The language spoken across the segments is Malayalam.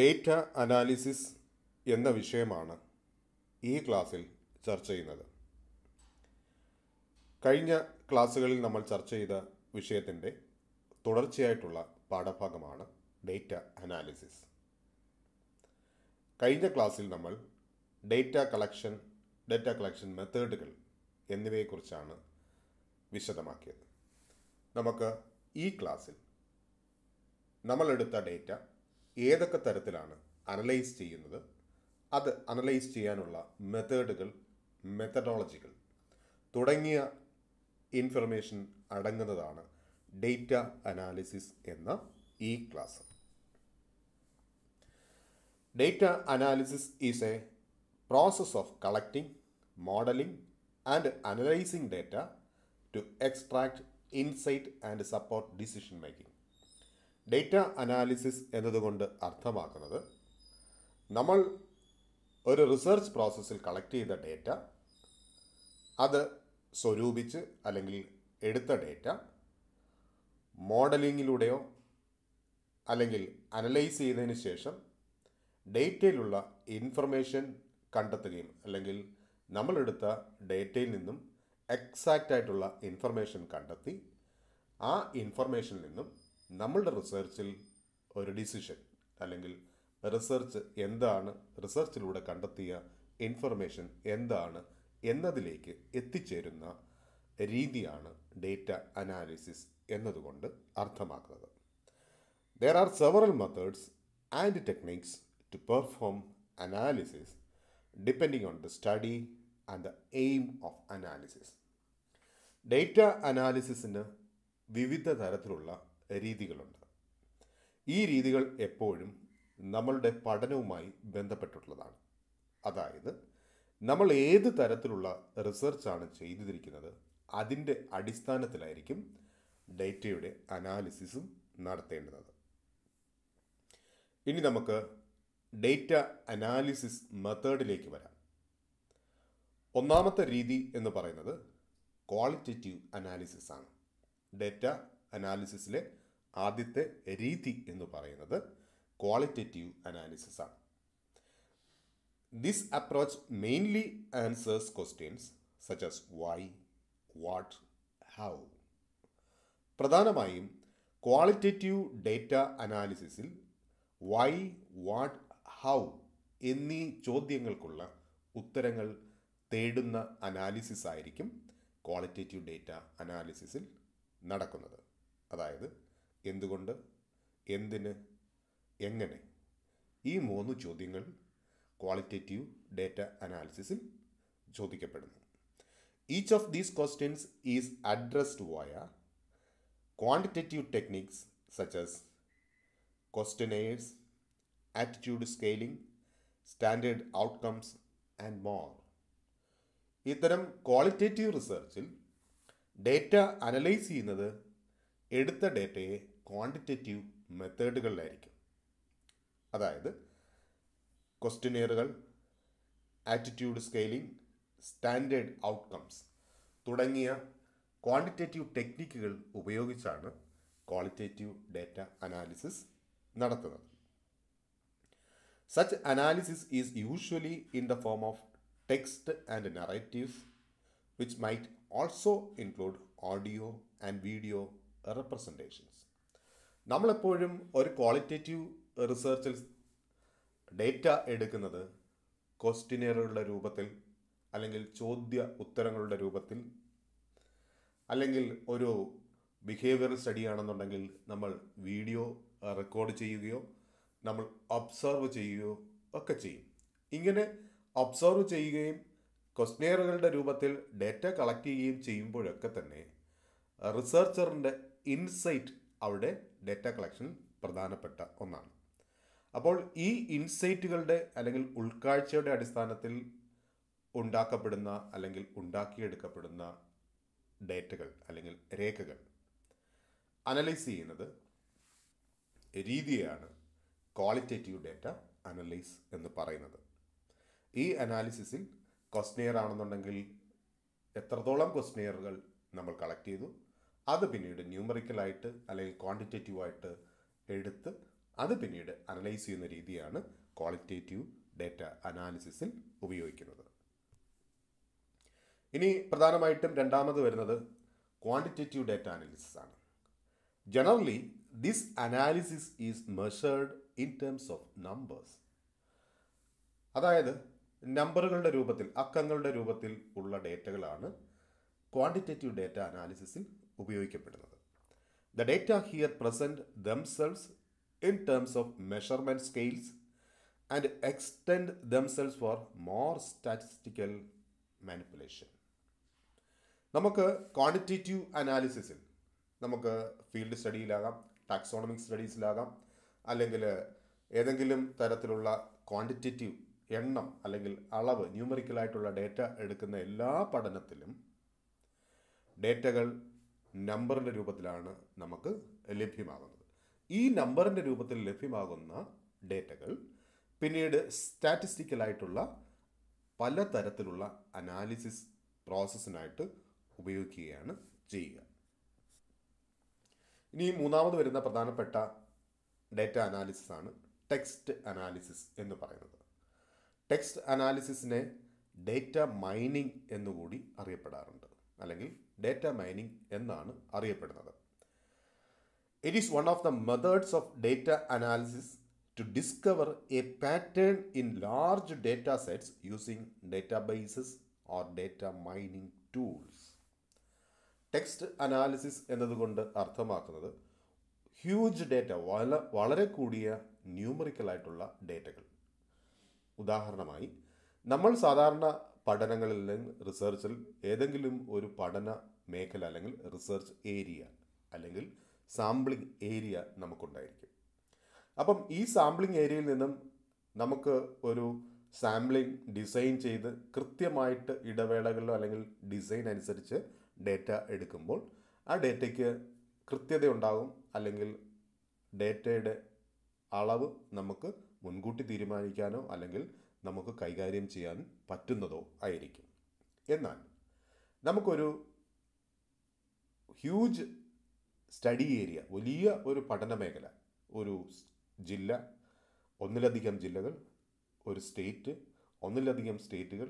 ഡേറ്റ അനാലിസിസ് എന്ന വിഷയമാണ് ഈ ക്ലാസ്സിൽ ചർച്ച ചെയ്യുന്നത് കഴിഞ്ഞ ക്ലാസ്സുകളിൽ നമ്മൾ ചർച്ച ചെയ്ത വിഷയത്തിൻ്റെ തുടർച്ചയായിട്ടുള്ള പാഠഭാഗമാണ് ഡേറ്റ അനാലിസിസ് കഴിഞ്ഞ ക്ലാസ്സിൽ നമ്മൾ ഡേറ്റ കളക്ഷൻ ഡേറ്റ കളക്ഷൻ മെത്തേഡുകൾ എന്നിവയെക്കുറിച്ചാണ് വിശദമാക്കിയത് നമുക്ക് ഈ ക്ലാസ്സിൽ നമ്മളെടുത്ത ഡേറ്റ ഏതൊക്കെ തരത്തിലാണ് അനലൈസ് ചെയ്യുന്നത് അത് അനലൈസ് ചെയ്യാനുള്ള മെത്തേഡുകൾ മെത്തഡോളജികൾ തുടങ്ങിയ ഇൻഫർമേഷൻ അടങ്ങുന്നതാണ് ഡേറ്റ അനാലിസിസ് എന്ന ഈ class data analysis is a process of collecting modelling and analysing data to extract insight and support decision making data analysis എന്നതുകൊണ്ട് അർത്ഥമാക്കുന്നത് നമ്മൾ ഒരു റിസർച്ച് പ്രോസസ്സിൽ കളക്ട് ചെയ്ത ഡേറ്റ അത് സ്വരൂപിച്ച് അല്ലെങ്കിൽ എടുത്ത ഡേറ്റ മോഡലിങ്ങിലൂടെയോ അല്ലെങ്കിൽ അനലൈസ് ചെയ്തതിന് ശേഷം ഡേറ്റയിലുള്ള ഇൻഫർമേഷൻ കണ്ടെത്തുകയും അല്ലെങ്കിൽ നമ്മളെടുത്ത ഡേറ്റയിൽ നിന്നും എക്സാക്റ്റ് ആയിട്ടുള്ള ഇൻഫർമേഷൻ കണ്ടെത്തി ആ ഇൻഫർമേഷനിൽ നിന്നും നമ്മളുടെ റിസർച്ചിൽ ഒരു ഡിസിഷൻ അല്ലെങ്കിൽ റിസർച്ച് എന്താണ് റിസർച്ചിലൂടെ കണ്ടെത്തിയ ഇൻഫർമേഷൻ എന്താണ് എന്നതിലേക്ക് എത്തിച്ചേരുന്ന രീതിയാണ് ഡേറ്റ അനാലിസിസ് എന്നതുകൊണ്ട് അർത്ഥമാക്കുന്നത് there are several methods and techniques to perform analysis depending on the study and the aim of analysis data അനാലിസിസിന് വിവിധ തരത്തിലുള്ള രീതികളുണ്ട് ഈ രീതികൾ എപ്പോഴും നമ്മളുടെ പഠനവുമായി ബന്ധപ്പെട്ടിട്ടുള്ളതാണ് അതായത് നമ്മൾ ഏത് തരത്തിലുള്ള റിസർച്ചാണ് ചെയ്തിരിക്കുന്നത് അതിൻ്റെ അടിസ്ഥാനത്തിലായിരിക്കും ഡേറ്റയുടെ അനാലിസിസും നടത്തേണ്ടത് ഇനി നമുക്ക് ഡേറ്റ അനാലിസിസ് മെത്തേഡിലേക്ക് വരാം ഒന്നാമത്തെ രീതി എന്ന് പറയുന്നത് ക്വാളിറ്റേറ്റീവ് അനാലിസിസ് ആണ് ഡേറ്റ അനാലിസിസിലെ ആദ്യത്തെ രീതി എന്ന് പറയുന്നത് ക്വാളിറ്റേറ്റീവ് അനാലിസിസ് ആണ് this approach mainly answers questions such as why what how പ്രധാനമായും ക്വാളിറ്റേറ്റീവ് ഡേറ്റ അനാലിസിസിൽ വൈ വാട്ട് ഹൗ എന്നീ ചോദ്യങ്ങൾക്കുള്ള ഉത്തരങ്ങൾ തേടുന്ന അനാലിസിസ് ആയിരിക്കും ക്വാളിറ്റേറ്റീവ് ഡേറ്റ അനാലിസിസിൽ നടക്കുന്നത് അതായത് എന്തുകൊണ്ട് എന്തിന് എങ്ങനെ ഈ മൂന്ന് ചോദ്യങ്ങൾ ക്വാളിറ്റേറ്റീവ് ഡേറ്റ അനാലിസിസിൽ ചോദിക്കപ്പെടുന്നു each of these questions is addressed via quantitative techniques such as questionnaires attitude scaling standard outcomes and more ഇത്തരം ക്വാളിറ്റേറ്റീവ് റിസർച്ചിൽ ഡേറ്റ അനലൈസ് ചെയ്യുന്നത് എടുത്ത ഡേറ്റയെ ക്വാണ്ടിറ്റേറ്റീവ് മെത്തേഡുകളിലായിരിക്കും അതായത് ക്വസ്റ്റ്യനെയറുകൾ ആറ്റിറ്റ്യൂഡ് സ്കെയിലിംഗ് സ്റ്റാൻഡേർഡ് ഔട്ട്കംസ് തുടങ്ങിയ ക്വാണ്ടിറ്റേറ്റീവ് ടെക്നിക്കുകൾ ഉപയോഗിച്ചാണ് ക്വാളിറ്റേറ്റീവ് ഡാറ്റ അനാലിസിസ് നടത്തുന്നത് such analysis is usually in the form of text and narratives which might also include audio and video representations നമ്മളെപ്പോഴും ഒരു ക്വാളിറ്റേറ്റീവ് റിസർച്ചിൽ ഡേറ്റ എടുക്കുന്നത് ക്വസ്റ്റിനെയറുകളുടെ രൂപത്തിൽ അല്ലെങ്കിൽ ചോദ്യ ഉത്തരങ്ങളുടെ രൂപത്തിൽ അല്ലെങ്കിൽ ഒരു ബിഹേവിയർ സ്റ്റഡി ആണെന്നുണ്ടെങ്കിൽ നമ്മൾ വീഡിയോ റെക്കോർഡ് ചെയ്യുകയോ നമ്മൾ ഒബ്സർവ് ചെയ്യുകയോ ഒക്കെ ചെയ്യും ഇങ്ങനെ ഒബ്സർവ് ചെയ്യുകയും ക്വസ്റ്റനെയറുകളുടെ രൂപത്തിൽ ഡേറ്റ കളക്ട് ചെയ്യുകയും ചെയ്യുമ്പോഴൊക്കെ തന്നെ റിസർച്ചറിൻ്റെ ഇൻസൈറ്റ് അവിടെ ഡേറ്റ കളക്ഷൻ പ്രധാനപ്പെട്ട ഒന്നാണ് അപ്പോൾ ഈ ഇൻസൈറ്റുകളുടെ അല്ലെങ്കിൽ ഉൾക്കാഴ്ചയുടെ അടിസ്ഥാനത്തിൽ ഉണ്ടാക്കപ്പെടുന്ന അല്ലെങ്കിൽ ഉണ്ടാക്കിയെടുക്കപ്പെടുന്ന ഡേറ്റകൾ അല്ലെങ്കിൽ രേഖകൾ അനലൈസ് ചെയ്യുന്നത് രീതിയാണ് ക്വാളിറ്റേറ്റീവ് ഡേറ്റ അനലൈസ് എന്ന് പറയുന്നത് ഈ അനാലിസിസിൽ ക്വസ്റ്റ്നെയർ ആണെന്നുണ്ടെങ്കിൽ എത്രത്തോളം ക്വസ്റ്റ്നെയറുകൾ നമ്മൾ കളക്ട് ചെയ്തു അത് പിന്നീട് ന്യൂമറിക്കലായിട്ട് അല്ലെങ്കിൽ ക്വാണ്ടിറ്റേറ്റീവായിട്ട് എടുത്ത് അത് പിന്നീട് അനലൈസ് ചെയ്യുന്ന രീതിയാണ് ക്വാളിറ്റേറ്റീവ് ഡേറ്റ അനാലിസിസിൽ ഉപയോഗിക്കുന്നത് ഇനി പ്രധാനമായിട്ടും രണ്ടാമത് വരുന്നത് ക്വാണ്ടിറ്റേറ്റീവ് ഡേറ്റ അനാലിസിസ് ആണ് generally this analysis is measured in terms of numbers അതായത് നമ്പറുകളുടെ രൂപത്തിൽ അക്കങ്ങളുടെ രൂപത്തിൽ ഉള്ള ഡേറ്റകളാണ് ക്വാണ്ടിറ്റേറ്റീവ് ഡേറ്റ അനാലിസിസിൽ ഉപയോഗിക്കപ്പെടുന്നത് the data here present themselves in terms of measurement scales and extend themselves for more statistical manipulation നമുക്ക് ക്വാണ്ടിറ്റേറ്റീവ് അനാലിസിസിൽ നമുക്ക് ഫീൽഡ് സ്റ്റഡിയിലാകാം ടാക്സോണമിക് സ്റ്റഡീസിലാകാം അല്ലെങ്കിൽ ഏതെങ്കിലും തരത്തിലുള്ള ക്വാണ്ടിറ്റേറ്റീവ് എണ്ണം അല്ലെങ്കിൽ അളവ് ന്യൂമറിക്കലായിട്ടുള്ള ഡേറ്റ എടുക്കുന്ന എല്ലാ പഠനത്തിലും ഡേറ്റകൾ നമ്പറിൻ്റെ രൂപത്തിലാണ് നമുക്ക് ലഭ്യമാകുന്നത് ഈ നമ്പറിൻ്റെ രൂപത്തിൽ ലഭ്യമാകുന്ന ഡേറ്റകൾ പിന്നീട് സ്റ്റാറ്റിസ്റ്റിക്കലായിട്ടുള്ള പലതരത്തിലുള്ള അനാലിസിസ് പ്രോസസ്സിനായിട്ട് ഉപയോഗിക്കുകയാണ് ചെയ്യുക ഇനി മൂന്നാമത് വരുന്ന പ്രധാനപ്പെട്ട ഡേറ്റ അനാലിസിസ് ആണ് ടെക്സ്റ്റ് അനാലിസിസ് എന്ന് പറയുന്നത് ടെക്സ്റ്റ് അനാലിസിസിനെ ഡേറ്റ മൈനിങ് എന്നുകൂടി അറിയപ്പെടാറുണ്ട് അല്ലെങ്കിൽ ഡേറ്റ മൈനിങ് എന്നാണ് അറിയപ്പെടുന്നത് it is one of the methods of data analysis to discover a pattern in large data sets using bases or data mining tools text analysis എന്നതുകൊണ്ട് അർത്ഥമാക്കുന്നത് ഹ്യൂജ് ഡേറ്റ വള വളരെ കൂടിയ ന്യൂമറിക്കലായിട്ടുള്ള ഡേറ്റകൾ ഉദാഹരണമായി നമ്മൾ സാധാരണ പഠനങ്ങളിൽ അല്ലെങ്കിൽ റിസർച്ചിൽ ഏതെങ്കിലും ഒരു പഠന മേഖല അല്ലെങ്കിൽ റിസർച്ച് ഏരിയ അല്ലെങ്കിൽ സാമ്പിളിംഗ് ഏരിയ നമുക്കുണ്ടായിരിക്കും അപ്പം ഈ സാമ്പിളിംഗ് ഏരിയയിൽ നിന്നും നമുക്ക് ഒരു സാമ്പിളിംഗ് ഡിസൈൻ ചെയ്ത് കൃത്യമായിട്ട് ഇടവേളകളിലോ അല്ലെങ്കിൽ ഡിസൈൻ അനുസരിച്ച് ഡേറ്റ എടുക്കുമ്പോൾ ആ ഡേറ്റയ്ക്ക് കൃത്യതയുണ്ടാകും അല്ലെങ്കിൽ ഡേറ്റയുടെ അളവ് നമുക്ക് മുൻകൂട്ടി തീരുമാനിക്കാനോ അല്ലെങ്കിൽ നമുക്ക് കൈകാര്യം ചെയ്യാൻ പറ്റുന്നതോ ആയിരിക്കും എന്നാൽ നമുക്കൊരു ഹ്യൂജ് സ്റ്റഡി ഏരിയ വലിയ ഒരു പഠന മേഖല ഒരു ജില്ല ഒന്നിലധികം ജില്ലകൾ ഒരു സ്റ്റേറ്റ് ഒന്നിലധികം സ്റ്റേറ്റുകൾ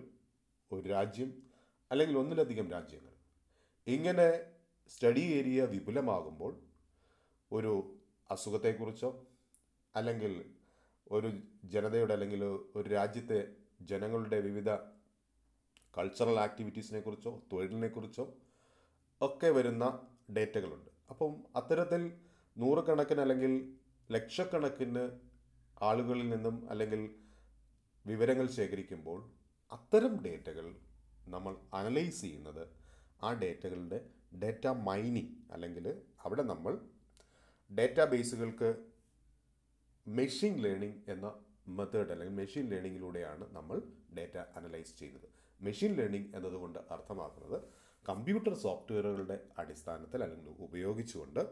ഒരു രാജ്യം അല്ലെങ്കിൽ ഒന്നിലധികം രാജ്യങ്ങൾ ഇങ്ങനെ സ്റ്റഡി ഏരിയ വിപുലമാകുമ്പോൾ ഒരു അസുഖത്തെക്കുറിച്ചോ അല്ലെങ്കിൽ ഒരു ജനതയുടെ അല്ലെങ്കിൽ ഒരു രാജ്യത്തെ ജനങ്ങളുടെ വിവിധ കൾച്ചറൽ ആക്ടിവിറ്റീസിനെ കുറിച്ചോ തൊഴിലിനെക്കുറിച്ചോ ഒക്കെ വരുന്ന ഡേറ്റകളുണ്ട് അപ്പം അത്തരത്തിൽ നൂറുകണക്കിന് അല്ലെങ്കിൽ ലക്ഷക്കണക്കിന് ആളുകളിൽ നിന്നും അല്ലെങ്കിൽ വിവരങ്ങൾ ശേഖരിക്കുമ്പോൾ അത്തരം ഡേറ്റകൾ നമ്മൾ അനലൈസ് ചെയ്യുന്നത് ആ ഡേറ്റകളുടെ ഡേറ്റ മൈനിങ് അല്ലെങ്കിൽ അവിടെ നമ്മൾ ഡേറ്റാബേസുകൾക്ക് മെഷീൻ ലേണിംഗ് എന്ന മെത്തേഡ് അല്ലെങ്കിൽ മെഷീൻ ലേണിങ്ങിലൂടെയാണ് നമ്മൾ ഡേറ്റ അനലൈസ് ചെയ്യുന്നത് മെഷീൻ ലേണിംഗ് എന്നതുകൊണ്ട് അർത്ഥമാക്കുന്നത് കമ്പ്യൂട്ടർ സോഫ്റ്റ്വെയറുകളുടെ അടിസ്ഥാനത്തിൽ അല്ലെങ്കിൽ ഉപയോഗിച്ചുകൊണ്ട്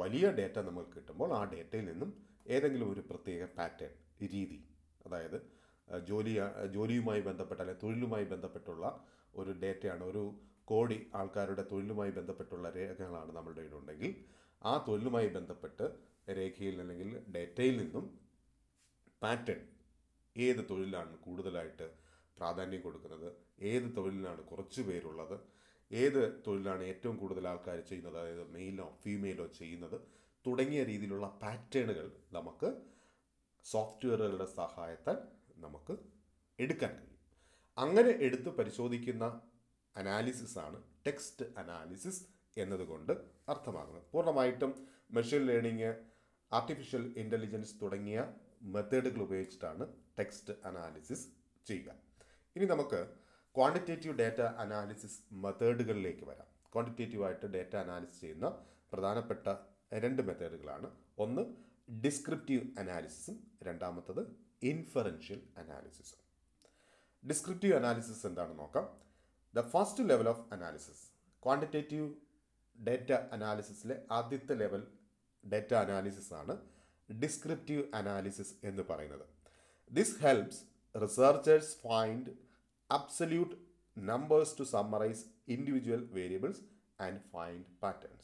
വലിയ ഡേറ്റ നമുക്ക് കിട്ടുമ്പോൾ ആ ഡേറ്റയിൽ നിന്നും ഏതെങ്കിലും ഒരു പ്രത്യേക പാറ്റേൺ രീതി അതായത് ജോലി ജോലിയുമായി ബന്ധപ്പെട്ട അല്ലെങ്കിൽ തൊഴിലുമായി ബന്ധപ്പെട്ടുള്ള ഒരു ഡേറ്റയാണ് ഒരു കോടി ആൾക്കാരുടെ തൊഴിലുമായി ബന്ധപ്പെട്ടുള്ള രേഖകളാണ് നമ്മളുടെ ഉണ്ടെങ്കിൽ ആ തൊഴിലുമായി ബന്ധപ്പെട്ട് രേഖയിൽ അല്ലെങ്കിൽ ഡേറ്റയിൽ നിന്നും പാറ്റേൺ ഏത് തൊഴിലാണ് കൂടുതലായിട്ട് പ്രാധാന്യം കൊടുക്കുന്നത് ഏത് തൊഴിലിനാണ് കുറച്ച് പേരുള്ളത് ഏത് തൊഴിലാണ് ഏറ്റവും കൂടുതൽ ആൾക്കാർ ചെയ്യുന്നത് അതായത് മെയിലോ ഫീമെയിലോ ചെയ്യുന്നത് തുടങ്ങിയ രീതിയിലുള്ള പാറ്റേണുകൾ നമുക്ക് സോഫ്റ്റ്വെയറുകളുടെ സഹായത്താൽ നമുക്ക് എടുക്കാൻ കഴിയും അങ്ങനെ എടുത്ത് പരിശോധിക്കുന്ന അനാലിസിസ് ആണ് ടെക്സ്റ്റ് അനാലിസിസ് എന്നതുകൊണ്ട് അർത്ഥമാക്കുന്നത് പൂർണ്ണമായിട്ടും മെഷീൻ ലേണിംഗ് ആർട്ടിഫിഷ്യൽ ഇൻ്റലിജൻസ് തുടങ്ങിയ മെത്തേഡുകൾ ഉപയോഗിച്ചിട്ടാണ് ടെക്സ്റ്റ് അനാലിസിസ് ചെയ്യുക ഇനി നമുക്ക് ക്വാണ്ടിറ്റേറ്റീവ് ഡാറ്റ അനാലിസിസ് മെത്തേഡുകളിലേക്ക് വരാം ക്വാണ്ടിറ്റേറ്റീവായിട്ട് ഡാറ്റ അനാലിസിസ് ചെയ്യുന്ന പ്രധാനപ്പെട്ട രണ്ട് മെത്തേഡുകളാണ് ഒന്ന് ഡിസ്ക്രിപ്റ്റീവ് അനാലിസിസും രണ്ടാമത്തത് ഇൻഫറൻഷ്യൽ അനാലിസിസും ഡിസ്ക്രിപ്റ്റീവ് അനാലിസിസ് എന്താണെന്ന് നോക്കാം the first level of analysis quantitative data അനാലിസിസിലെ ആദ്യത്തെ ലെവൽ ഡെറ്റ അനാലിസിസ് ആണ് ഡിസ്ക്രിപ്റ്റീവ് അനാലിസിസ് എന്ന് പറയുന്നത് this helps researchers find absolute numbers to summarise individual variables and find patterns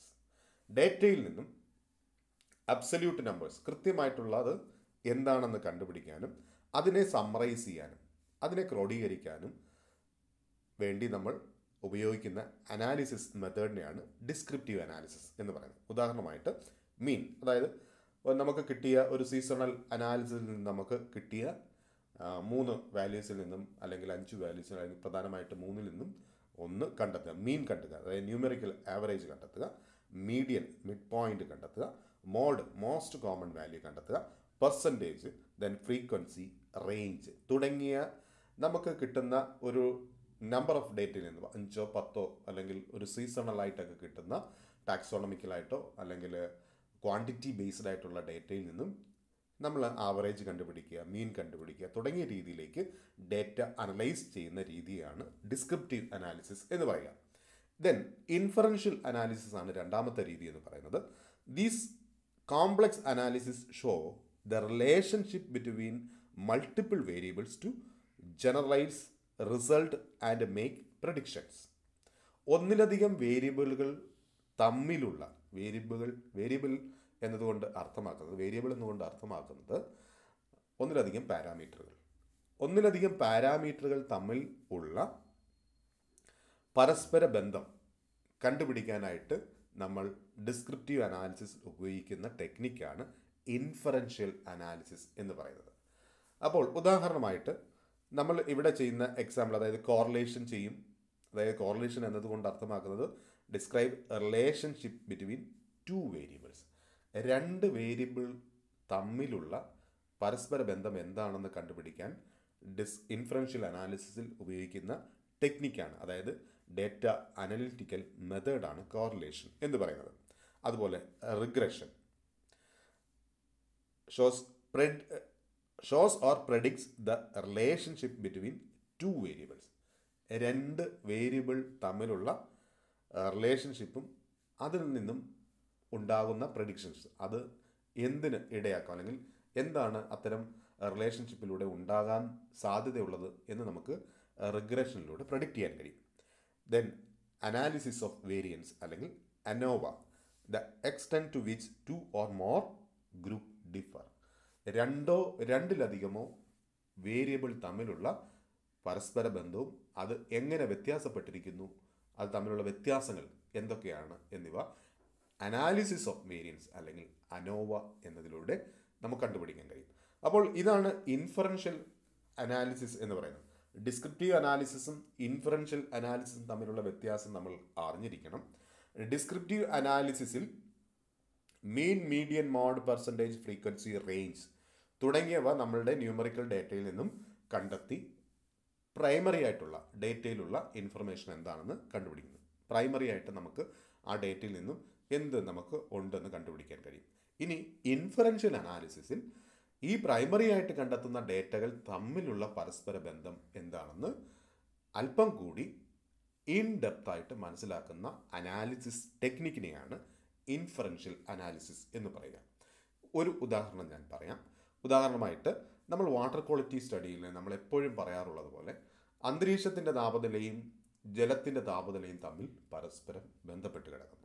ഡേറ്റയിൽ നിന്നും അബ്സല്യൂട്ട് നമ്പേഴ്സ് കൃത്യമായിട്ടുള്ളത് എന്താണെന്ന് കണ്ടുപിടിക്കാനും അതിനെ സമ്മറൈസ് ചെയ്യാനും അതിനെ ക്രോഡീകരിക്കാനും വേണ്ടി നമ്മൾ ഉപയോഗിക്കുന്ന അനാലിസിസ് മെത്തേഡിനെയാണ് ഡിസ്ക്രിപ്റ്റീവ് അനാലിസിസ് എന്ന് പറയുന്നത് ഉദാഹരണമായിട്ട് മീൻ അതായത് നമുക്ക് കിട്ടിയ ഒരു സീസണൽ അനാലിസിസിൽ നിന്ന് നമുക്ക് കിട്ടിയ മൂന്ന് വാല്യൂസിൽ നിന്നും അല്ലെങ്കിൽ അഞ്ച് വാല്യൂസിൽ അല്ലെങ്കിൽ പ്രധാനമായിട്ട് മൂന്നിൽ നിന്നും ഒന്ന് കണ്ടെത്തുക മീൻ കണ്ടെത്തുക അതായത് ന്യൂമെറിക്കൽ ആവറേജ് കണ്ടെത്തുക മീഡിയൻ മിഡ് പോയിന്റ് കണ്ടെത്തുക മോഡ് മോസ്റ്റ് കോമൺ വാല്യൂ കണ്ടെത്തുക പെർസെൻറ്റേജ് ദെൻ ഫ്രീക്വൻസി റേഞ്ച് തുടങ്ങിയ നമുക്ക് കിട്ടുന്ന ഒരു നമ്പർ ഓഫ് ഡേറ്റിൽ നിന്ന് അഞ്ചോ പത്തോ അല്ലെങ്കിൽ ഒരു സീസണലായിട്ടൊക്കെ കിട്ടുന്ന ടാക്സോണമിക്കലായിട്ടോ അല്ലെങ്കിൽ ക്വാണ്ടിറ്റി ബേസ്ഡ് ആയിട്ടുള്ള ഡേറ്റയിൽ നിന്നും നമ്മൾ ആവറേജ് കണ്ടുപിടിക്കുക മീൻ കണ്ടുപിടിക്കുക തുടങ്ങിയ രീതിയിലേക്ക് ഡേറ്റ അനലൈസ് ചെയ്യുന്ന രീതിയാണ് ഡിസ്ക്രിപ്റ്റീവ് അനാലിസിസ് എന്ന് പറയുക ദെൻ ഇൻഫറൻഷ്യൽ അനാലിസിസ് ആണ് രണ്ടാമത്തെ രീതി എന്ന് പറയുന്നത് these complex analysis show the relationship between multiple variables to generalise result and make predictions ഒന്നിലധികം വേരിയബിളുകൾ തമ്മിലുള്ള വേരിയബിൾ വേരിയബിൾ എന്നതുകൊണ്ട് അർത്ഥമാക്കുന്നത് വേരിയബിൾ എന്നുകൊണ്ട് അർത്ഥമാക്കുന്നത് ഒന്നിലധികം പാരാമീറ്ററുകൾ ഒന്നിലധികം പാരാമീറ്ററുകൾ തമ്മിൽ ഉള്ള പരസ്പര ബന്ധം കണ്ടുപിടിക്കാനായിട്ട് നമ്മൾ ഡിസ്ക്രിപ്റ്റീവ് അനാലിസിസ് ഉപയോഗിക്കുന്ന ടെക്നിക്കാണ് ഇൻഫറൻഷ്യൽ അനാലിസിസ് എന്ന് പറയുന്നത് അപ്പോൾ ഉദാഹരണമായിട്ട് നമ്മൾ ഇവിടെ ചെയ്യുന്ന എക്സാമ്പിൾ അതായത് കോറിലേഷൻ ചെയ്യും അതായത് കോറിലേഷൻ എന്നതുകൊണ്ട് അർത്ഥമാക്കുന്നത് describe relationship between two variables രണ്ട് വേരിയബിൾ തമ്മിലുള്ള പരസ്പര ബന്ധം എന്താണെന്ന് കണ്ടുപിടിക്കാൻ ഡിസ് ഇൻഫറൻഷ്യൽ അനാലിസിസിൽ ഉപയോഗിക്കുന്ന ടെക്നിക്കാണ് അതായത് ഡേറ്റ അനലിറ്റിക്കൽ മെത്തേഡാണ് കോറിലേഷൻ എന്ന് പറയുന്നത് അതുപോലെ regression shows pred shows or predicts the relationship between two variables രണ്ട് വേരിയബിൾ തമ്മിലുള്ള റിലേഷൻഷിപ്പും അതിൽ നിന്നും ഉണ്ടാകുന്ന പ്രഡിക്ഷൻസ് അത് എന്തിന് ഇടയാക്കാം അല്ലെങ്കിൽ എന്താണ് അത്തരം റിലേഷൻഷിപ്പിലൂടെ ഉണ്ടാകാൻ സാധ്യതയുള്ളത് എന്ന് നമുക്ക് റിഗ്രഷനിലൂടെ പ്രഡിക്റ്റ് ചെയ്യാൻ കഴിയും ദെൻ അനാലിസിസ് ഓഫ് വേരിയൻസ് അല്ലെങ്കിൽ ANOVA the extent to which two or more group differ രണ്ടോ രണ്ടിലധികമോ വേരിയബിൾ തമ്മിലുള്ള പരസ്പര ബന്ധവും അത് എങ്ങനെ വ്യത്യാസപ്പെട്ടിരിക്കുന്നു അത് തമ്മിലുള്ള വ്യത്യാസങ്ങൾ എന്തൊക്കെയാണ് എന്നിവ അനാലിസിസ് ഓഫ് വേരിയൻസ് അല്ലെങ്കിൽ അനോവ എന്നതിലൂടെ നമുക്ക് കണ്ടുപിടിക്കാൻ കഴിയും അപ്പോൾ ഇതാണ് ഇൻഫറൻഷ്യൽ അനാലിസിസ് എന്ന് പറയുന്നത് ഡിസ്ക്രിപ്റ്റീവ് അനാലിസിസും ഇൻഫറൻഷ്യൽ അനാലിസിസും തമ്മിലുള്ള വ്യത്യാസം നമ്മൾ അറിഞ്ഞിരിക്കണം ഡിസ്ക്രിപ്റ്റീവ് അനാലിസിസിൽ mean median mode percentage frequency range തുടങ്ങിയവ നമ്മളുടെ ന്യൂമറിക്കൽ ഡേറ്റയിൽ നിന്നും കണ്ടെത്തി പ്രൈമറി ആയിട്ടുള്ള ഡേറ്റയിലുള്ള ഇൻഫർമേഷൻ എന്താണെന്ന് കണ്ടുപിടിക്കുന്നു പ്രൈമറി ആയിട്ട് നമുക്ക് ആ ഡേറ്റയിൽ നിന്നും എന്ത് നമുക്ക് ഉണ്ടെന്ന് കണ്ടുപിടിക്കാൻ കഴിയും ഇനി ഇൻഫറൻഷ്യൽ അനാലിസിസിൽ ഈ പ്രൈമറി ആയിട്ട് കണ്ടെത്തുന്ന ഡേറ്റകൾ തമ്മിലുള്ള പരസ്പര ബന്ധം എന്താണെന്ന് അല്പം കൂടി ഇൻ ഡെപ്തായിട്ട് മനസ്സിലാക്കുന്ന അനാലിസിസ് ടെക്നിക്കിനെയാണ് ഇൻഫറൻഷ്യൽ അനാലിസിസ് എന്ന് പറയുക ഒരു ഉദാഹരണം ഞാൻ പറയാം ഉദാഹരണമായിട്ട് നമ്മൾ വാട്ടർ ക്വാളിറ്റി സ്റ്റഡിയിൽ നമ്മൾ എപ്പോഴും പറയാറുള്ളത് പോലെ അന്തരീക്ഷത്തിൻ്റെ താപനിലയും ജലത്തിൻ്റെ താപനിലയും തമ്മിൽ പരസ്പരം ബന്ധപ്പെട്ട് കിടക്കുന്നു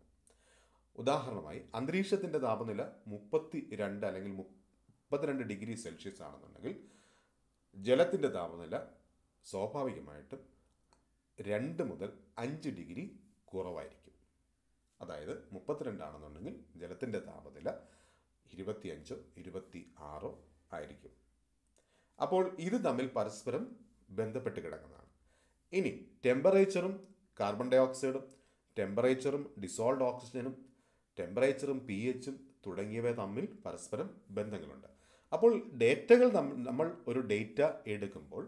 ഉദാഹരണമായി അന്തരീക്ഷത്തിൻ്റെ താപനില മുപ്പത്തി രണ്ട് അല്ലെങ്കിൽ മുപ്പത്തിരണ്ട് ഡിഗ്രി സെൽഷ്യസ് ആണെന്നുണ്ടെങ്കിൽ ജലത്തിൻ്റെ താപനില സ്വാഭാവികമായിട്ടും രണ്ട് മുതൽ അഞ്ച് ഡിഗ്രി കുറവായിരിക്കും അതായത് മുപ്പത്തിരണ്ടാണെന്നുണ്ടെങ്കിൽ ജലത്തിൻ്റെ താപനില ഇരുപത്തിയഞ്ചോ ഇരുപത്തി ആറോ ആയിരിക്കും അപ്പോൾ ഇത് തമ്മിൽ പരസ്പരം ബന്ധപ്പെട്ട് കിടക്കുന്നതാണ് ഇനി ടെമ്പറേച്ചറും കാർബൺ ഡൈ ഓക്സൈഡും ടെമ്പറേച്ചറും ഡിസോൾഡ് ഓക്സിജനും ടെമ്പറേച്ചറും പി എച്ചും തുടങ്ങിയവ തമ്മിൽ പരസ്പരം ബന്ധങ്ങളുണ്ട് അപ്പോൾ ഡേറ്റകൾ നമ്മൾ ഒരു ഡേറ്റ എടുക്കുമ്പോൾ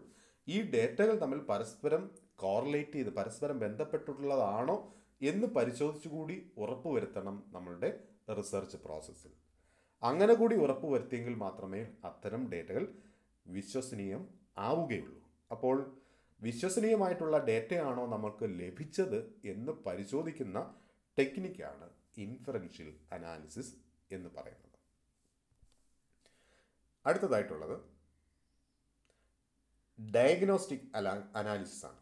ഈ ഡേറ്റകൾ തമ്മിൽ പരസ്പരം കോറിലേറ്റ് ചെയ്ത് പരസ്പരം ബന്ധപ്പെട്ടിട്ടുള്ളതാണോ എന്ന് പരിശോധിച്ചുകൂടി ഉറപ്പുവരുത്തണം നമ്മളുടെ റിസർച്ച് പ്രോസസ്സിൽ അങ്ങനെ കൂടി ഉറപ്പുവരുത്തിയെങ്കിൽ മാത്രമേ അത്തരം ഡേറ്റകൾ വിശ്വസനീയം ആവുകയുള്ളൂ അപ്പോൾ വിശ്വസനീയമായിട്ടുള്ള ഡേറ്റയാണോ നമുക്ക് ലഭിച്ചത് എന്ന് പരിശോധിക്കുന്ന ടെക്നിക്കാണ് ഇൻഫറൻഷ്യൽ അനാലിസിസ് എന്ന് പറയുന്നത് അടുത്തതായിട്ടുള്ളത് ഡയഗ്നോസ്റ്റിക് അനാലിസിസ് ആണ്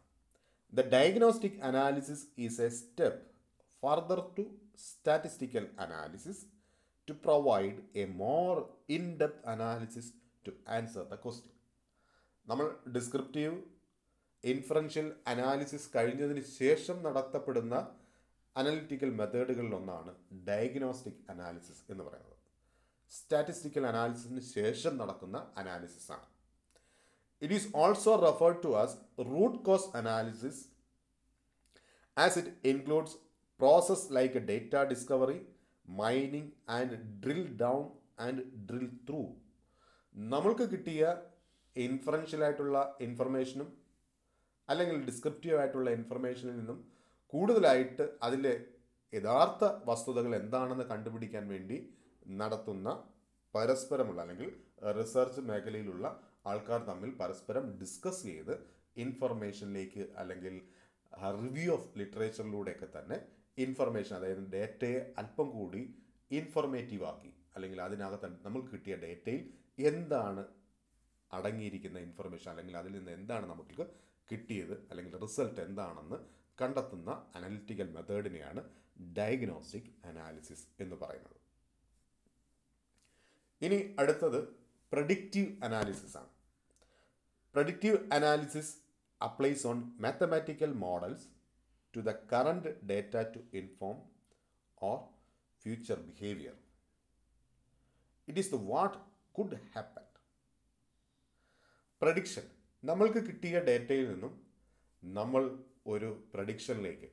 the diagnostic analysis is a step further to statistical analysis to provide a more in depth analysis to answer the question നമ്മൾ ഡിസ്ക്രിപ്റ്റീവ് ഇൻഫറൻഷ്യൽ അനാലിസിസ് കഴിഞ്ഞതിന് ശേഷം നടത്തപ്പെടുന്ന അനലിറ്റിക്കൽ മെത്തേഡുകളിലൊന്നാണ് ഡയഗ്നോസ്റ്റിക് അനാലിസിസ് എന്ന് പറയുന്നത് സ്റ്റാറ്റിസ്റ്റിക്കൽ അനാലിസിസിന് ശേഷം നടക്കുന്ന അനാലിസിസ് ആണ് it is also referred to as root cause analysis as it includes process like data discovery mining and drill down and drill through നമ്മൾക്ക് കിട്ടിയ ഇൻഫറൻഷ്യലായിട്ടുള്ള ഇൻഫർമേഷനും അല്ലെങ്കിൽ ഡിസ്ക്രിപ്റ്റീവ് ആയിട്ടുള്ള ഇൻഫർമേഷനിൽ നിന്നും കൂടുതലായിട്ട് അതിലെ യഥാർത്ഥ വസ്തുതകൾ എന്താണെന്ന് കണ്ടുപിടിക്കാൻ വേണ്ടി നടത്തുന്ന പരസ്പരമുള്ള അല്ലെങ്കിൽ റിസർച്ച് മേഖലയിലുള്ള ആൾക്കാർ തമ്മിൽ പരസ്പരം ഡിസ്കസ് ചെയ്ത് ഇൻഫർമേഷനിലേക്ക് അല്ലെങ്കിൽ റിവ്യൂ ഓഫ് ലിറ്ററേച്ചറിലൂടെയൊക്കെ തന്നെ ഇൻഫർമേഷൻ അതായത് ഡേറ്റയെ അല്പം കൂടി ഇൻഫർമേറ്റീവ് ആക്കി അല്ലെങ്കിൽ അതിനകത്ത് നമുക്ക് കിട്ടിയ ഡേറ്റയിൽ എന്താണ് അടങ്ങിയിരിക്കുന്ന ഇൻഫർമേഷൻ അല്ലെങ്കിൽ അതിൽ നിന്ന് എന്താണ് നമുക്ക് കിട്ടിയത് അല്ലെങ്കിൽ റിസൾട്ട് എന്താണെന്ന് കണ്ടെത്തുന്ന അനലിറ്റിക്കൽ മെത്തേഡിനെയാണ് ഡയഗ്നോസ്റ്റിക് അനാലിസിസ് എന്ന് പറയുന്നത് ഇനി അടുത്തത് പ്രഡിക്റ്റീവ് അനാലിസിസ് ആണ് predictive analysis applies on mathematical models to the current data to inform or future behaviour it is the what could happen prediction നമ്മൾക്ക് കിട്ടിയ ഡേറ്റയിൽ നിന്നും നമ്മൾ ഒരു പ്രഡിക്ഷനിലേക്ക്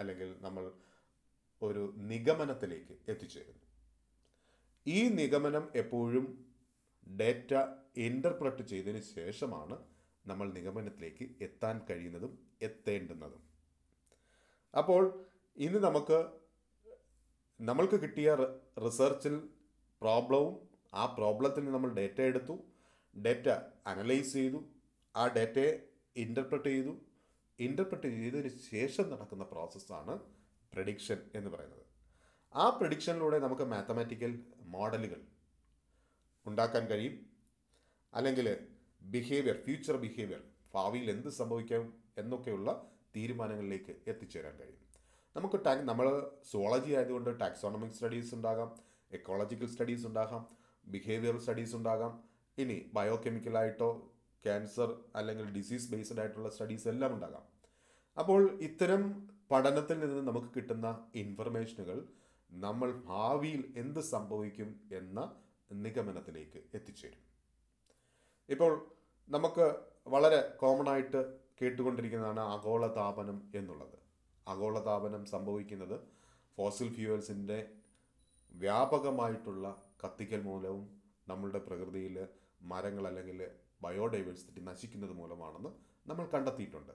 അല്ലെങ്കിൽ നമ്മൾ ഒരു നിഗമനത്തിലേക്ക് എത്തിച്ചേരുന്നു ഈ നിഗമനം എപ്പോഴും ഡേറ്റ ഇൻ്റർപ്രറ്റ് ചെയ്തതിന് ശേഷമാണ് നമ്മൾ നിഗമനത്തിലേക്ക് എത്താൻ കഴിയുന്നതും എത്തേണ്ടുന്നതും അപ്പോൾ ഇന്ന് നമുക്ക് നമ്മൾക്ക് കിട്ടിയ റിസർച്ചിൽ പ്രോബ്ലവും ആ പ്രോബ്ലത്തിന് നമ്മൾ ഡേറ്റ എടുത്തു ഡേറ്റ അനലൈസ് ചെയ്തു ആ ഡേറ്റയെ ഇൻ്റർപ്രറ്റ് ചെയ്തു ഇൻ്റർപ്രറ്റ് ചെയ്തതിന് ശേഷം നടക്കുന്ന പ്രോസസ്സാണ് പ്രഡിക്ഷൻ എന്ന് പറയുന്നത് ആ പ്രഡിക്ഷനിലൂടെ നമുക്ക് മാത്തമാറ്റിക്കൽ മോഡലുകൾ ഉണ്ടാക്കാൻ കഴിയും അല്ലെങ്കിൽ ബിഹേവിയർ ഫ്യൂച്ചർ ബിഹേവിയർ ഭാവിയിൽ എന്ത് സംഭവിക്കാം എന്നൊക്കെയുള്ള തീരുമാനങ്ങളിലേക്ക് എത്തിച്ചേരാൻ കഴിയും നമുക്ക് ടാ നമ്മൾ സുവോളജി ആയതുകൊണ്ട് ടാക്സോണമിക് സ്റ്റഡീസ് ഉണ്ടാകാം എക്കോളജിക്കൽ സ്റ്റഡീസ് ഉണ്ടാകാം ബിഹേവിയറൽ സ്റ്റഡീസ് ഉണ്ടാകാം ഇനി ബയോകെമിക്കലായിട്ടോ ക്യാൻസർ അല്ലെങ്കിൽ ഡിസീസ് ബേസ്ഡ് ആയിട്ടുള്ള സ്റ്റഡീസ് എല്ലാം ഉണ്ടാകാം അപ്പോൾ ഇത്തരം പഠനത്തിൽ നിന്ന് നമുക്ക് കിട്ടുന്ന ഇൻഫർമേഷനുകൾ നമ്മൾ ഭാവിയിൽ എന്ത് സംഭവിക്കും എന്ന നിഗമനത്തിലേക്ക് എത്തിച്ചേരും ഇപ്പോൾ നമുക്ക് വളരെ കോമൺ ആയിട്ട് കേട്ടുകൊണ്ടിരിക്കുന്നതാണ് ആഗോളതാപനം എന്നുള്ളത് ആഗോളതാപനം സംഭവിക്കുന്നത് ഫോസിൽ ഫ്യൂവൽസിൻ്റെ വ്യാപകമായിട്ടുള്ള കത്തിക്കൽ മൂലവും നമ്മളുടെ പ്രകൃതിയിൽ മരങ്ങൾ അല്ലെങ്കിൽ ബയോഡൈവേഴ്സിറ്റി നശിക്കുന്നത് മൂലമാണെന്ന് നമ്മൾ കണ്ടെത്തിയിട്ടുണ്ട്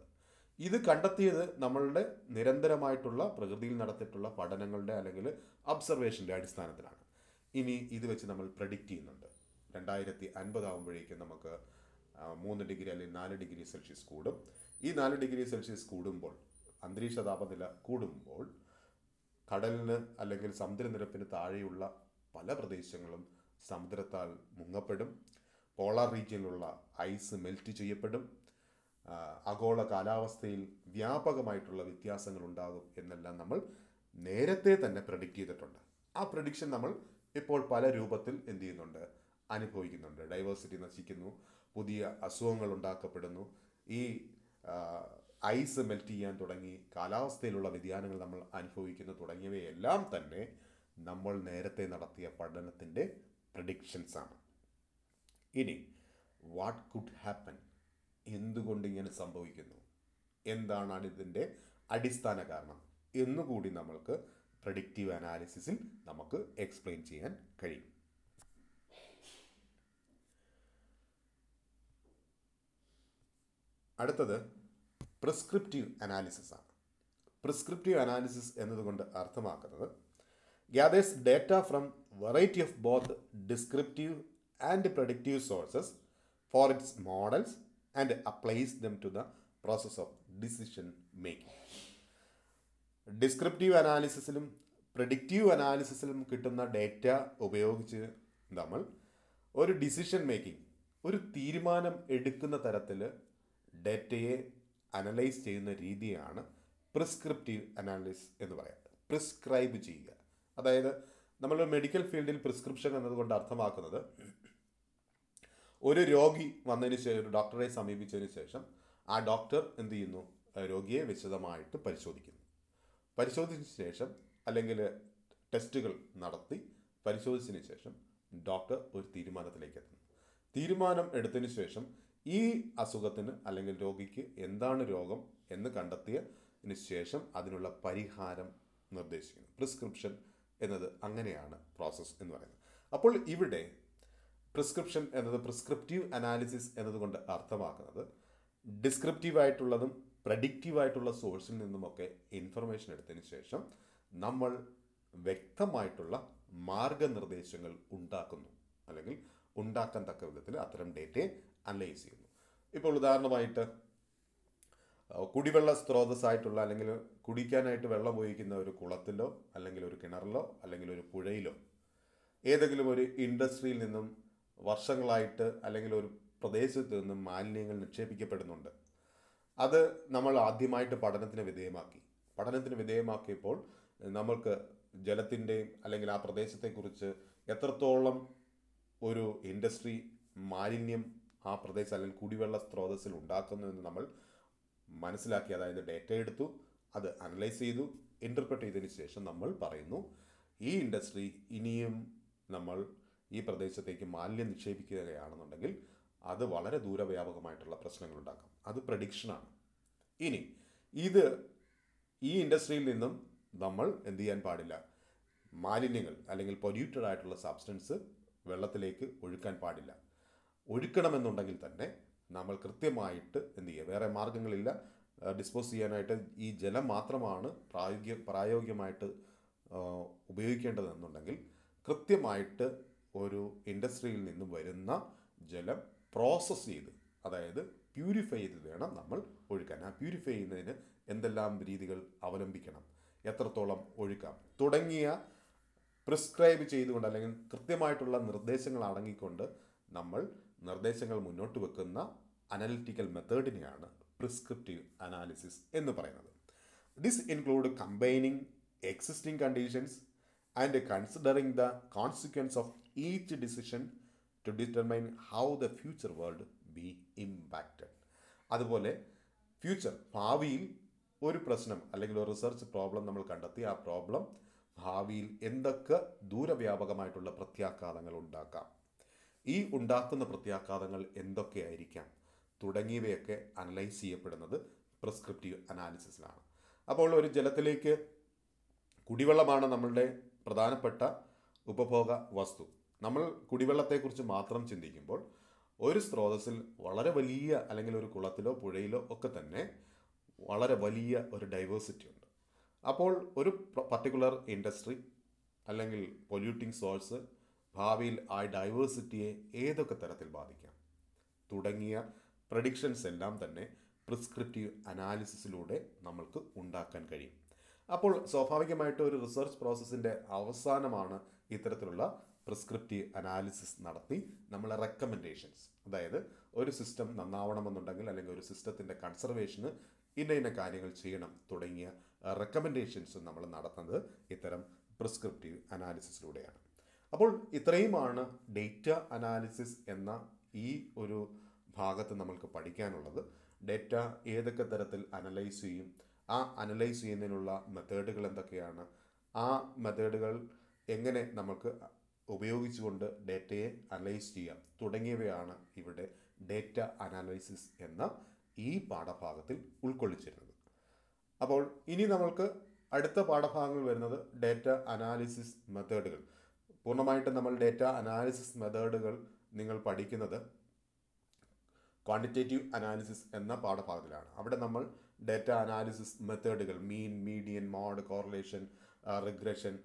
ഇത് കണ്ടെത്തിയത് നമ്മളുടെ നിരന്തരമായിട്ടുള്ള പ്രകൃതിയിൽ നടത്തിയിട്ടുള്ള പഠനങ്ങളുടെ അല്ലെങ്കിൽ അബ്സർവേഷൻ്റെ അടിസ്ഥാനത്തിലാണ് ഇനി ഇത് വെച്ച് നമ്മൾ പ്രഡിക്റ്റ് ചെയ്യുന്നുണ്ട് രണ്ടായിരത്തി അൻപതാകുമ്പോഴേക്കും നമുക്ക് മൂന്ന് ഡിഗ്രി അല്ലെങ്കിൽ നാല് ഡിഗ്രി സെൽഷ്യസ് കൂടും ഈ നാല് ഡിഗ്രി സെൽഷ്യസ് കൂടുമ്പോൾ അന്തരീക്ഷ താപനില കൂടുമ്പോൾ കടലിന് അല്ലെങ്കിൽ സമുദ്രനിരപ്പിന് താഴെയുള്ള പല പ്രദേശങ്ങളും സമുദ്രത്താൽ മുങ്ങപ്പെടും പോളാർ റീജിയനിലുള്ള ഐസ് മെൽറ്റ് ചെയ്യപ്പെടും ആഗോള കാലാവസ്ഥയിൽ വ്യാപകമായിട്ടുള്ള വ്യത്യാസങ്ങൾ ഉണ്ടാകും എന്നെല്ലാം നമ്മൾ നേരത്തെ തന്നെ പ്രഡിക്റ്റ് ചെയ്തിട്ടുണ്ട് ആ പ്രഡിക്ഷൻ നമ്മൾ ഇപ്പോൾ പല രൂപത്തിൽ എന്ത് ചെയ്യുന്നുണ്ട് അനുഭവിക്കുന്നുണ്ട് ഡൈവേഴ്സിറ്റി നശിക്കുന്നു പുതിയ അസുഖങ്ങൾ ഉണ്ടാക്കപ്പെടുന്നു ഈ ഐസ് മെൽറ്റ് ചെയ്യാൻ തുടങ്ങി കാലാവസ്ഥയിലുള്ള വ്യതിയാനങ്ങൾ നമ്മൾ അനുഭവിക്കുന്നു തുടങ്ങിയവയെല്ലാം തന്നെ നമ്മൾ നേരത്തെ നടത്തിയ പഠനത്തിൻ്റെ പ്രഡിക്ഷൻസാണ് ഇനി വാട്ട് കുഡ് ഹാപ്പൻ എന്തുകൊണ്ട് ഇങ്ങനെ സംഭവിക്കുന്നു എന്താണ് ഇതിൻ്റെ അടിസ്ഥാന കാരണം എന്നുകൂടി നമ്മൾക്ക് പ്രഡിക്റ്റീവ് അനാലിസിസിൽ നമുക്ക് എക്സ്പ്ലെയിൻ ചെയ്യാൻ കഴിയും അടുത്തത് പ്രിസ്ക്രിപ്റ്റീവ് അനാലിസിസ് ആണ് പ്രിസ്ക്രിപ്റ്റീവ് അനാലിസിസ് എന്നതുകൊണ്ട് അർത്ഥമാക്കുന്നത് gathers data from variety of both descriptive and predictive sources for its models and applies them to the process of decision making. Descriptive അനാലിസിസിലും പ്രഡിക്റ്റീവ് അനാലിസിസിലും കിട്ടുന്ന ഡേറ്റ ഉപയോഗിച്ച് നമ്മൾ ഒരു ഡിസിഷൻ മേക്കിംഗ് ഒരു തീരുമാനം എടുക്കുന്ന തരത്തിൽ ഡേറ്റയെ അനലൈസ് ചെയ്യുന്ന രീതിയാണ് പ്രിസ്ക്രിപ്റ്റീവ് അനാലിസിസ് എന്ന് പറയുന്നത് പ്രിസ്ക്രൈബ് ചെയ്യുക അതായത് നമ്മൾ മെഡിക്കൽ ഫീൽഡിൽ പ്രിസ്ക്രിപ്ഷൻ എന്നതുകൊണ്ട് അർത്ഥമാക്കുന്നത് ഒരു രോഗി വന്നതിന് ശേഷം ഡോക്ടറെ സമീപിച്ചതിന് ശേഷം ആ ഡോക്ടർ എന്ത് ചെയ്യുന്നു രോഗിയെ വിശദമായിട്ട് പരിശോധിക്കുന്നു പരിശോധിച്ച ശേഷം അല്ലെങ്കിൽ ടെസ്റ്റുകൾ നടത്തി പരിശോധിച്ചതിന് ശേഷം ഡോക്ടർ ഒരു തീരുമാനത്തിലേക്ക് എത്തുന്നു തീരുമാനം എടുത്തതിന് ശേഷം ഈ അസുഖത്തിന് അല്ലെങ്കിൽ രോഗിക്ക് എന്താണ് രോഗം എന്ന് കണ്ടെത്തിയതിന് ശേഷം അതിനുള്ള പരിഹാരം നിർദ്ദേശിക്കുന്നു പ്രിസ്ക്രിപ്ഷൻ എന്നത് അങ്ങനെയാണ് പ്രോസസ്സ് എന്ന് പറയുന്നത് അപ്പോൾ ഇവിടെ പ്രിസ്ക്രിപ്ഷൻ എന്നത് പ്രിസ്ക്രിപ്റ്റീവ് അനാലിസിസ് എന്നതുകൊണ്ട് അർത്ഥമാക്കുന്നത് ഡിസ്ക്രിപ്റ്റീവായിട്ടുള്ളതും പ്രഡിക്റ്റീവായിട്ടുള്ള സോഴ്സിൽ നിന്നുമൊക്കെ ഇൻഫർമേഷൻ എടുത്തതിന് ശേഷം നമ്മൾ വ്യക്തമായിട്ടുള്ള മാർഗനിർദ്ദേശങ്ങൾ ഉണ്ടാക്കുന്നു അല്ലെങ്കിൽ ഉണ്ടാക്കാൻ തക്ക വിധത്തിൽ അത്തരം ഡേറ്റയെ അനലൈസ് ചെയ്യുന്നു ഇപ്പോൾ ഉദാഹരണമായിട്ട് കുടിവെള്ള സ്രോതസ്സായിട്ടുള്ള അല്ലെങ്കിൽ കുടിക്കാനായിട്ട് വെള്ളം ഉപയോഗിക്കുന്ന ഒരു കുളത്തിലോ അല്ലെങ്കിൽ ഒരു കിണറിലോ അല്ലെങ്കിൽ ഒരു പുഴയിലോ ഏതെങ്കിലും ഒരു ഇൻഡസ്ട്രിയിൽ നിന്നും വർഷങ്ങളായിട്ട് അല്ലെങ്കിൽ ഒരു പ്രദേശത്ത് നിന്നും മാലിന്യങ്ങൾ നിക്ഷേപിക്കപ്പെടുന്നുണ്ട് അത് നമ്മൾ ആദ്യമായിട്ട് പഠനത്തിന് വിധേയമാക്കി പഠനത്തിന് വിധേയമാക്കിയപ്പോൾ നമ്മൾക്ക് ജലത്തിൻ്റെയും അല്ലെങ്കിൽ ആ പ്രദേശത്തെക്കുറിച്ച് എത്രത്തോളം ഒരു ഇൻഡസ്ട്രി മാലിന്യം ആ പ്രദേശം അല്ലെങ്കിൽ കുടിവെള്ള സ്രോതസ്സിൽ ഉണ്ടാക്കുന്നു എന്ന് നമ്മൾ മനസ്സിലാക്കി അതായത് ഡേറ്റ എടുത്തു അത് അനലൈസ് ചെയ്തു ഇൻ്റർപ്രറ്റ് ചെയ്തതിന് ശേഷം നമ്മൾ പറയുന്നു ഈ ഇൻഡസ്ട്രി ഇനിയും നമ്മൾ ഈ പ്രദേശത്തേക്ക് മാലിന്യം നിക്ഷേപിക്കുകയാണെന്നുണ്ടെങ്കിൽ അത് വളരെ ദൂരവ്യാപകമായിട്ടുള്ള പ്രശ്നങ്ങൾ ഉണ്ടാക്കും അത് പ്രഡിക്ഷനാണ് ഇനി ഇത് ഈ ഇൻഡസ്ട്രിയിൽ നിന്നും നമ്മൾ എന്ത് ചെയ്യാൻ പാടില്ല മാലിന്യങ്ങൾ അല്ലെങ്കിൽ പൊല്യൂട്ടഡ് ആയിട്ടുള്ള സബ്സ്റ്റൻസ് വെള്ളത്തിലേക്ക് ഒഴുക്കാൻ പാടില്ല ഒഴുക്കണമെന്നുണ്ടെങ്കിൽ തന്നെ നമ്മൾ കൃത്യമായിട്ട് എന്ത് ചെയ്യുക വേറെ മാർഗങ്ങളില്ല ഡിസ്പോസ് ചെയ്യാനായിട്ട് ഈ ജലം മാത്രമാണ് പ്രായോഗ്യ പ്രായോഗികമായിട്ട് ഉപയോഗിക്കേണ്ടതെന്നുണ്ടെങ്കിൽ കൃത്യമായിട്ട് ഒരു ഇൻഡസ്ട്രിയിൽ നിന്നും വരുന്ന ജലം പ്രോസസ്സ് ചെയ്ത് അതായത് പ്യൂരിഫൈ ചെയ്ത് വേണം നമ്മൾ ഒഴുക്കാൻ ആ പ്യൂരിഫൈ ചെയ്യുന്നതിന് എന്തെല്ലാം രീതികൾ അവലംബിക്കണം എത്രത്തോളം ഒഴുക്കാം തുടങ്ങിയ പ്രിസ്ക്രൈബ് ചെയ്തുകൊണ്ട് അല്ലെങ്കിൽ കൃത്യമായിട്ടുള്ള നിർദ്ദേശങ്ങൾ അടങ്ങിക്കൊണ്ട് നമ്മൾ നിർദ്ദേശങ്ങൾ മുന്നോട്ട് വെക്കുന്ന അനലിറ്റിക്കൽ മെത്തേഡിനെയാണ് പ്രിസ്ക്രിപ്റ്റീവ് അനാലിസിസ് എന്ന് പറയുന്നത് this include combining existing conditions and considering the consequence of each decision to determine how the future world be impacted അതുപോലെ ഫ്യൂച്ചർ ഭാവിയിൽ ഒരു പ്രശ്നം അല്ലെങ്കിൽ ഒരു റിസർച്ച് പ്രോബ്ലം നമ്മൾ കണ്ടെത്തി ആ പ്രോബ്ലം ഭാവിയിൽ എന്തൊക്കെ ദൂരവ്യാപകമായിട്ടുള്ള പ്രത്യാഘാതങ്ങൾ ഉണ്ടാക്കാം ഈ ഉണ്ടാക്കുന്ന പ്രത്യാഘാതങ്ങൾ എന്തൊക്കെയായിരിക്കാം തുടങ്ങിയവയൊക്കെ അനലൈസ് ചെയ്യപ്പെടുന്നത് പ്രിസ്ക്രിപ്റ്റീവ് അനാലിസിസിലാണ് അപ്പോൾ ഒരു ജലത്തിലേക്ക് കുടിവെള്ളമാണ് നമ്മളുടെ പ്രധാനപ്പെട്ട ഉപഭോഗ വസ്തു നമ്മൾ കുടിവെള്ളത്തെക്കുറിച്ച് മാത്രം ചിന്തിക്കുമ്പോൾ ഒരു സ്രോതസ്സിൽ വളരെ വലിയ അല്ലെങ്കിൽ ഒരു കുളത്തിലോ പുഴയിലോ ഒക്കെ തന്നെ വളരെ വലിയ ഒരു ഡൈവേഴ്സിറ്റി ഉണ്ട് അപ്പോൾ ഒരു പർട്ടിക്കുലർ ഇൻഡസ്ട്രി അല്ലെങ്കിൽ പൊല്യൂട്ടിംഗ് സോഴ്സ് ഭാവിയിൽ ആ ഡൈവേഴ്സിറ്റിയെ ഏതൊക്കെ തരത്തിൽ ബാധിക്കാം തുടങ്ങിയ പ്രഡിക്ഷൻസ് എല്ലാം തന്നെ പ്രിസ്ക്രിപ്റ്റീവ് അനാലിസിസിലൂടെ നമ്മൾക്ക് ഉണ്ടാക്കാൻ കഴിയും അപ്പോൾ സ്വാഭാവികമായിട്ട് ഒരു റിസർച്ച് പ്രോസസ്സിൻ്റെ അവസാനമാണ് ഇത്തരത്തിലുള്ള പ്രിസ്ക്രിപ്റ്റീവ് അനാലിസിസ് നടത്തി നമ്മളെ റെക്കമെൻഡേഷൻസ് അതായത് ഒരു സിസ്റ്റം നന്നാവണമെന്നുണ്ടെങ്കിൽ അല്ലെങ്കിൽ ഒരു സിസ്റ്റത്തിൻ്റെ കൺസർവേഷന് ഇന്ന ഇന്ന കാര്യങ്ങൾ ചെയ്യണം തുടങ്ങിയ റെക്കമെൻഡേഷൻസ് നമ്മൾ നടത്തുന്നത് ഇത്തരം പ്രിസ്ക്രിപ്റ്റീവ് അനാലിസിസിലൂടെയാണ് അപ്പോൾ ഇത്രയുമാണ് ഡേറ്റ അനാലിസിസ് എന്ന ഈ ഒരു ഭാഗത്ത് നമ്മൾക്ക് പഠിക്കാനുള്ളത് ഡേറ്റ ഏതൊക്കെ തരത്തിൽ അനലൈസ് ചെയ്യും ആ അനലൈസ് ചെയ്യുന്നതിനുള്ള മെത്തേഡുകൾ എന്തൊക്കെയാണ് ആ മെത്തേഡുകൾ എങ്ങനെ നമുക്ക് ഉപയോഗിച്ചുകൊണ്ട് ഡേറ്റയെ അനലൈസ് ചെയ്യാം തുടങ്ങിയവയാണ് ഇവിടെ ഡേറ്റ അനാലിസിസ് എന്ന ഈ പാഠഭാഗത്തിൽ ഉൾക്കൊള്ളിച്ചിരുന്നത് അപ്പോൾ ഇനി നമ്മൾക്ക് അടുത്ത പാഠഭാഗങ്ങൾ വരുന്നത് ഡേറ്റ അനാലിസിസ് മെത്തേഡുകൾ പൂർണ്ണമായിട്ടും നമ്മൾ ഡേറ്റ അനാലിസിസ് മെത്തേഡുകൾ നിങ്ങൾ പഠിക്കുന്നത് ക്വാണ്ടിറ്റേറ്റീവ് അനാലിസിസ് എന്ന പാഠഭാഗത്തിലാണ് അവിടെ നമ്മൾ ഡേറ്റ അനാലിസിസ് മെത്തേഡുകൾ mean median mode correlation regression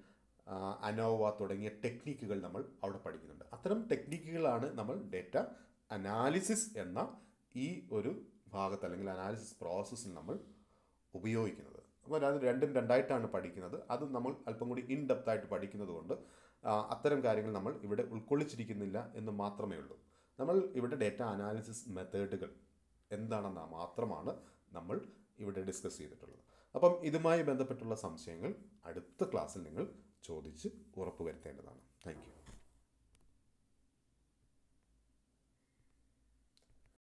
ANOVA തുടങ്ങിയ ടെക്നിക്കുകൾ നമ്മൾ അവിടെ പഠിക്കുന്നുണ്ട് അത്തരം ടെക്നിക്കുകളാണ് നമ്മൾ ഡേറ്റ അനാലിസിസ് എന്ന ഈ ഒരു ഭാഗത്ത് അല്ലെങ്കിൽ അനാലിസിസ് പ്രോസസ്സിൽ നമ്മൾ ഉപയോഗിക്കുന്നത് അപ്പോൾ അത് രണ്ടും രണ്ടായിട്ടാണ് പഠിക്കുന്നത് അത് നമ്മൾ അല്പം കൂടി ഇൻ പഠിക്കുന്നത് കൊണ്ട് അത്തരം കാര്യങ്ങൾ നമ്മൾ ഇവിടെ ഉൾക്കൊള്ളിച്ചിരിക്കുന്നില്ല എന്ന് മാത്രമേ ഉള്ളൂ നമ്മൾ ഇവിടെ ഡേറ്റ അനാലിസിസ് മെത്തേഡുകൾ എന്താണെന്ന് മാത്രമാണ് നമ്മൾ ഇവിടെ ഡിസ്കസ് ചെയ്തിട്ടുള്ളത് അപ്പം ഇതുമായി ബന്ധപ്പെട്ടുള്ള സംശയങ്ങൾ അടുത്ത ക്ലാസ്സിൽ നിങ്ങൾ ചോദിച്ച് ഉറപ്പുവരുത്തേണ്ടതാണ് താങ്ക്